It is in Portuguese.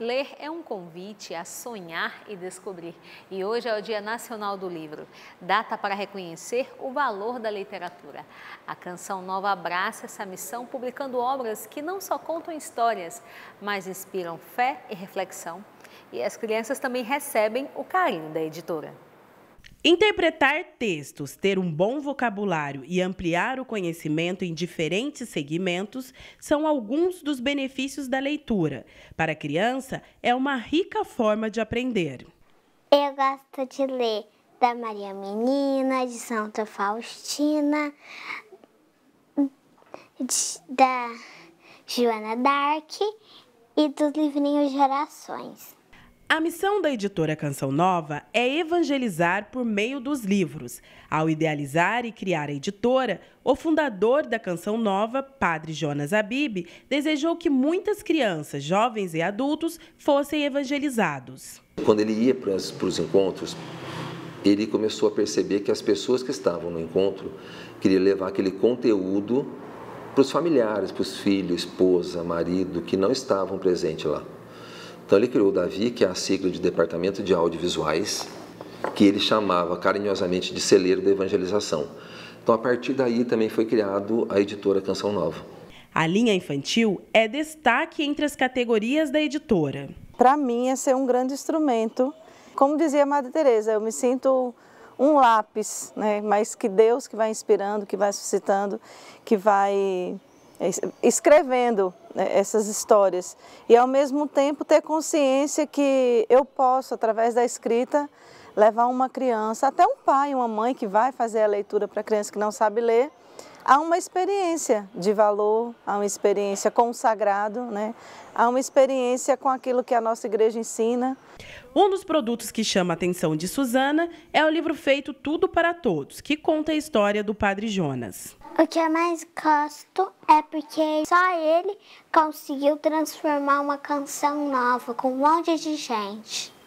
Ler é um convite a sonhar e descobrir. E hoje é o Dia Nacional do Livro, data para reconhecer o valor da literatura. A Canção Nova abraça essa missão, publicando obras que não só contam histórias, mas inspiram fé e reflexão. E as crianças também recebem o carinho da editora. Interpretar textos, ter um bom vocabulário e ampliar o conhecimento em diferentes segmentos são alguns dos benefícios da leitura. Para a criança, é uma rica forma de aprender. Eu gosto de ler da Maria Menina, de Santa Faustina, de, da Joana Dark e dos livrinhos de orações. A missão da editora Canção Nova é evangelizar por meio dos livros. Ao idealizar e criar a editora, o fundador da Canção Nova, Padre Jonas Abib, desejou que muitas crianças, jovens e adultos fossem evangelizados. Quando ele ia para os encontros, ele começou a perceber que as pessoas que estavam no encontro queriam levar aquele conteúdo para os familiares, para os filhos, esposa, marido, que não estavam presentes lá. Então ele criou o DAVI, que é a sigla de Departamento de Audiovisuais, que ele chamava carinhosamente de celeiro da evangelização. Então a partir daí também foi criado a editora Canção Nova. A linha infantil é destaque entre as categorias da editora. Para mim é ser um grande instrumento. Como dizia a Madre Teresa, eu me sinto um lápis, né? mas que Deus que vai inspirando, que vai suscitando, que vai escrevendo né, essas histórias e ao mesmo tempo ter consciência que eu posso através da escrita levar uma criança, até um pai, uma mãe que vai fazer a leitura para criança que não sabe ler, a uma experiência de valor, a uma experiência com o sagrado, né? a uma experiência com aquilo que a nossa igreja ensina. Um dos produtos que chama a atenção de Suzana é o livro feito Tudo para Todos, que conta a história do Padre Jonas. O que eu mais gosto é porque só ele conseguiu transformar uma canção nova com um monte de gente.